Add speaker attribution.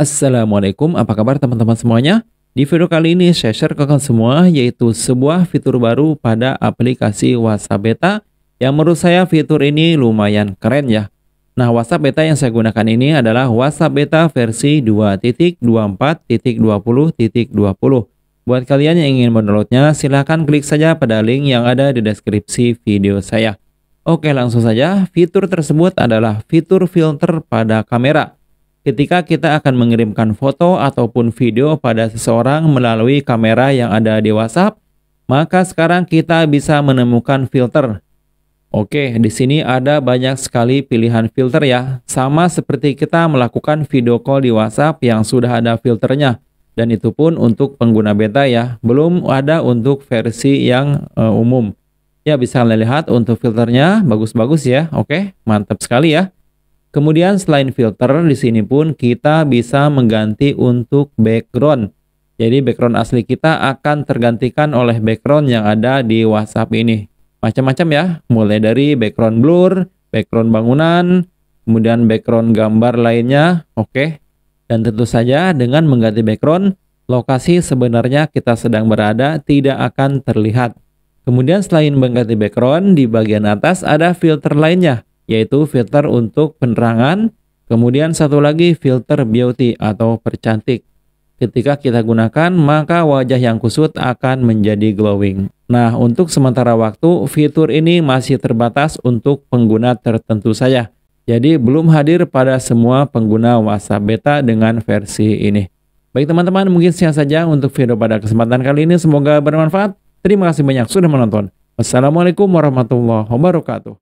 Speaker 1: Assalamualaikum, apa kabar teman-teman semuanya? Di video kali ini saya share ke kalian semua yaitu sebuah fitur baru pada aplikasi WhatsApp Beta yang menurut saya fitur ini lumayan keren ya. Nah, WhatsApp Beta yang saya gunakan ini adalah WhatsApp Beta versi 2.24.20.20. Buat kalian yang ingin mendownloadnya, silahkan klik saja pada link yang ada di deskripsi video saya. Oke, langsung saja. Fitur tersebut adalah fitur filter pada kamera ketika kita akan mengirimkan foto ataupun video pada seseorang melalui kamera yang ada di WhatsApp, maka sekarang kita bisa menemukan filter. Oke, di sini ada banyak sekali pilihan filter ya, sama seperti kita melakukan video call di WhatsApp yang sudah ada filternya. Dan itu pun untuk pengguna beta ya, belum ada untuk versi yang uh, umum. Ya bisa lihat untuk filternya bagus-bagus ya. Oke, mantap sekali ya. Kemudian selain filter di sini pun kita bisa mengganti untuk background. Jadi background asli kita akan tergantikan oleh background yang ada di WhatsApp ini. Macam-macam ya, mulai dari background blur, background bangunan, kemudian background gambar lainnya, oke. Dan tentu saja dengan mengganti background, lokasi sebenarnya kita sedang berada tidak akan terlihat. Kemudian selain mengganti background, di bagian atas ada filter lainnya yaitu filter untuk penerangan, kemudian satu lagi filter beauty atau percantik. Ketika kita gunakan, maka wajah yang kusut akan menjadi glowing. Nah, untuk sementara waktu, fitur ini masih terbatas untuk pengguna tertentu saja. Jadi, belum hadir pada semua pengguna WhatsApp Beta dengan versi ini. Baik teman-teman, mungkin sekian saja untuk video pada kesempatan kali ini. Semoga bermanfaat. Terima kasih banyak sudah menonton. Wassalamualaikum warahmatullahi wabarakatuh.